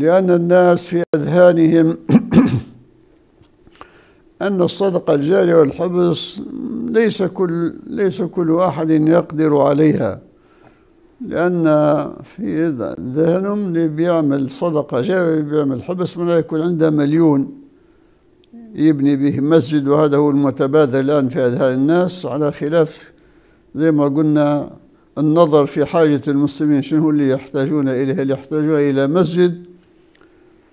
لأن الناس في أذهانهم أن الصدقة الجارية والحبس ليس كل ليس كل واحد يقدر عليها لأن في ذهنهم اللي بيعمل صدقة جارية بيعمل حبس من يكون عنده مليون يبني به مسجد وهذا هو المتبادل الآن في أذهان الناس على خلاف زي ما قلنا النظر في حاجة المسلمين شنو اللي يحتاجون إليه اللي يحتاجون إلى مسجد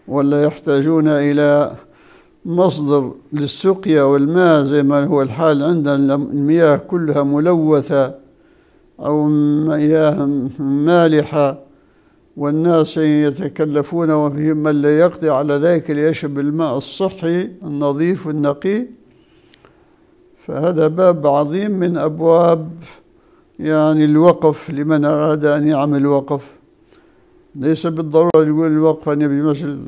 ولا يحتاجون إلى مصدر للسقيا والماء زي ما هو الحال عندنا المياه كلها ملوثة أو مياه مالحة والناس يتكلفون وفيهم من لا يقضي على ذلك ليشرب الماء الصحي النظيف النقي فهذا باب عظيم من أبواب يعني الوقف لمن أراد أن يعمل وقف ليس بالضرورة يقول الوقف أن يبي مثل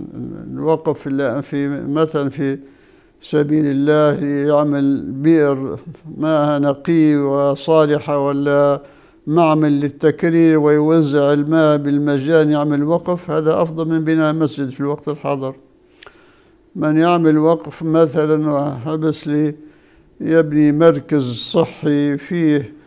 الوقف في, في مثلا في سبيل الله يعمل بئر ماءها نقي وصالحة ولا معمل للتكرير ويوزع الماء بالمجان يعمل وقف هذا أفضل من بناء مسجد في الوقت الحاضر من يعمل وقف مثلا وحبس لي يبني مركز صحي فيه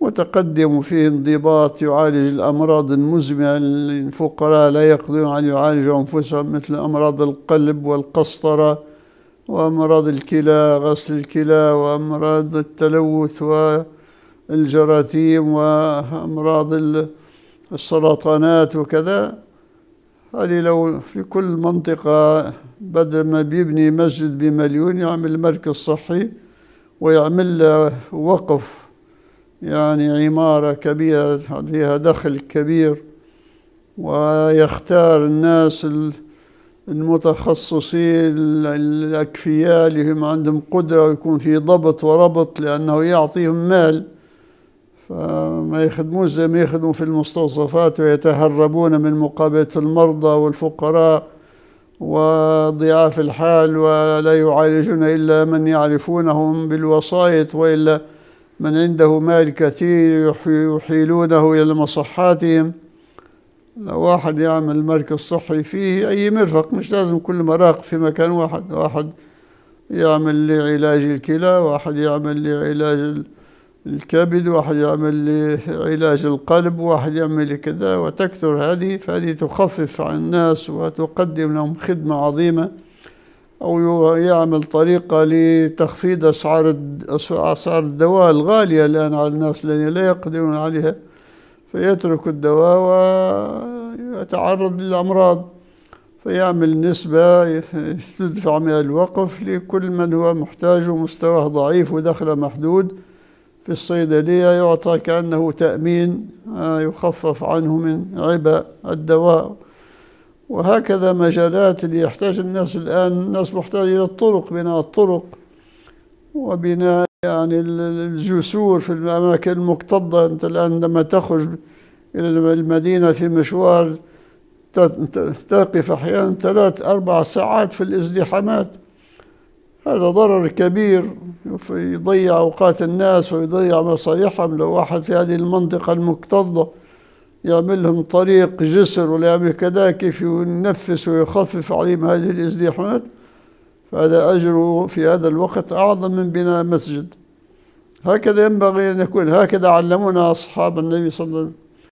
وتقدم فيه انضباط يعالج الأمراض المزمنة الفقراء لا يقدرون أن يعالجوا أنفسهم مثل أمراض القلب والقسطرة وأمراض الكلى غسل الكلى وأمراض التلوث والجراثيم وأمراض السرطانات وكذا هذه لو في كل منطقة بدل ما بيبني مسجد بمليون يعمل مركز صحي ويعمل وقف يعني عمارة كبيرة فيها دخل كبير ويختار الناس المتخصصين الأكفياء اللي هم عندهم قدرة ويكون في ضبط وربط لأنه يعطيهم مال فما يخدموش زي ما يخدموا في المستوصفات ويتهربون من مقابلة المرضى والفقراء وضعاف الحال ولا يعالجون إلا من يعرفونهم بالوسائط وإلا من عنده مال كثير يحيلونه إلى مصحاتهم لو واحد يعمل مركز صحي فيه أي مرفق مش لازم كل مراق في مكان واحد واحد يعمل لعلاج الكلى واحد يعمل لعلاج الكبد واحد يعمل لعلاج القلب واحد يعمل كذا وتكثر هذه فهذه تخفف عن الناس وتقدم لهم خدمة عظيمة أو يعمل طريقة لتخفيض أسعار أسعار الدواء الغالية الآن على الناس الذين لا يقدرون عليها فيترك الدواء ويتعرض للأمراض فيعمل نسبة تدفع منها الوقف لكل من هو محتاج ومستواه ضعيف ودخله محدود في الصيدلية يعطى كأنه تأمين آه، يخفف عنه من عبء الدواء وهكذا مجالات اللي يحتاج الناس الآن الناس محتاجة إلى الطرق بناء الطرق وبناء يعني الجسور في الأماكن المكتظة أنت الآن لما تخرج إلى المدينة في مشوار تقف أحيانا ثلاث أربع ساعات في الازدحامات هذا ضرر كبير يضيع أوقات الناس ويضيع مصالحهم لو واحد في هذه المنطقة المكتظة يعمل لهم طريق جسر ولا يعمل كذا كيف ينفس ويخفف عليهم هذه الازدحامات فهذا أجره في هذا الوقت أعظم من بناء مسجد هكذا ينبغي أن يكون هكذا علمونا أصحاب النبي صلى الله عليه وسلم